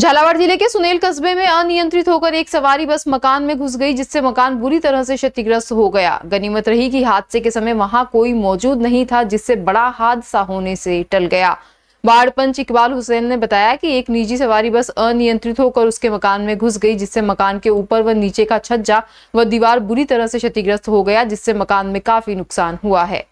झालावाड़ जिले के सुनेल कस्बे में अनियंत्रित होकर एक सवारी बस मकान में घुस गई जिससे मकान बुरी तरह से क्षतिग्रस्त हो गया गनीमत रही कि हादसे के समय वहां कोई मौजूद नहीं था जिससे बड़ा हादसा होने से टल गया वार्ड पंच इकबाल हुसैन ने बताया कि एक निजी सवारी बस अनियंत्रित होकर उसके मकान में घुस गई जिससे मकान के ऊपर व नीचे का छज्जा व दीवार बुरी तरह से क्षतिग्रस्त हो गया जिससे मकान में काफी नुकसान हुआ है